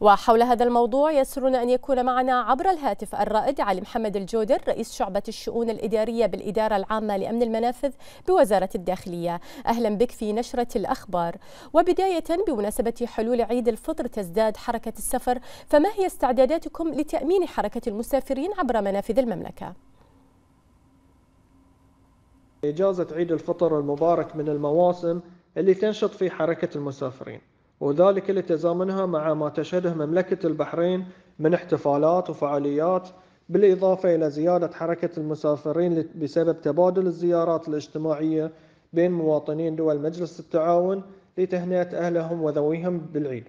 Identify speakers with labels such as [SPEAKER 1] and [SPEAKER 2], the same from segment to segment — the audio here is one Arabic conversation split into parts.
[SPEAKER 1] وحول هذا الموضوع يسرنا أن يكون معنا عبر الهاتف الرائد علي محمد الجودر رئيس شعبة الشؤون الإدارية بالإدارة العامة لأمن المنافذ بوزارة الداخلية أهلا بك في نشرة الأخبار وبداية بمناسبة حلول عيد الفطر تزداد حركة السفر فما هي استعداداتكم لتأمين حركة المسافرين عبر منافذ المملكة؟
[SPEAKER 2] إجازة عيد الفطر المبارك من المواسم اللي تنشط في حركة المسافرين وذلك لتزامنها مع ما تشهده مملكة البحرين من احتفالات وفعاليات بالإضافة إلى زيادة حركة المسافرين بسبب تبادل الزيارات الاجتماعية بين مواطنين دول مجلس التعاون لتهنئة أهلهم وذويهم بالعيد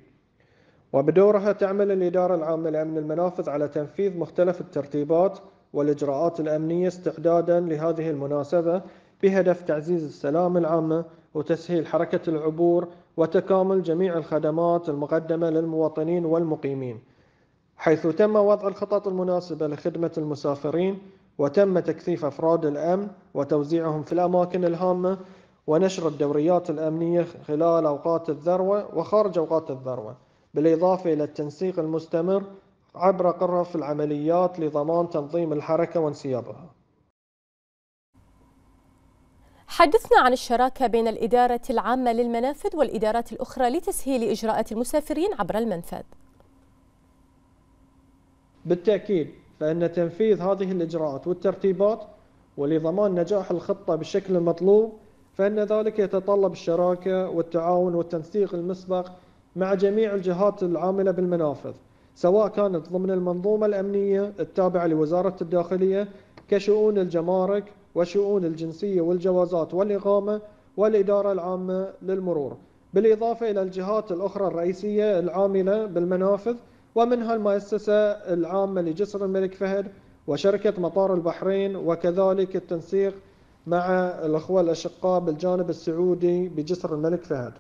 [SPEAKER 2] وبدورها تعمل الإدارة العامة لأمن المنافذ على تنفيذ مختلف الترتيبات والإجراءات الأمنية استعدادا لهذه المناسبة بهدف تعزيز السلام العامة وتسهيل حركة العبور وتكامل جميع الخدمات المقدمة للمواطنين والمقيمين حيث تم وضع الخطط المناسبة لخدمة المسافرين وتم تكثيف أفراد الأمن وتوزيعهم في الأماكن الهامة ونشر الدوريات الأمنية خلال أوقات الذروة وخارج أوقات الذروة بالإضافة إلى التنسيق المستمر عبر قرف العمليات لضمان تنظيم الحركة وانسيابها
[SPEAKER 1] حدثنا عن الشراكة بين الإدارة العامة للمنافذ والإدارات الأخرى لتسهيل إجراءات المسافرين عبر المنفذ
[SPEAKER 2] بالتأكيد فإن تنفيذ هذه الإجراءات والترتيبات ولضمان نجاح الخطة بالشكل المطلوب فإن ذلك يتطلب الشراكة والتعاون والتنسيق المسبق مع جميع الجهات العاملة بالمنافذ سواء كانت ضمن المنظومة الأمنية التابعة لوزارة الداخلية كشؤون الجمارك وشؤون الجنسية والجوازات والإقامة والإدارة العامة للمرور بالإضافة إلى الجهات الأخرى الرئيسية العاملة بالمنافذ ومنها المؤسسة العامة لجسر الملك فهد وشركة مطار البحرين وكذلك التنسيق مع الأخوة الأشقاء بالجانب السعودي بجسر الملك فهد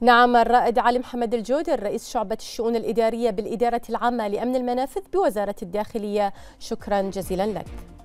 [SPEAKER 1] نعم الرائد علي محمد الجودر رئيس شعبة الشؤون الإدارية بالإدارة العامة لأمن المنافذ بوزارة الداخلية شكرا جزيلا لك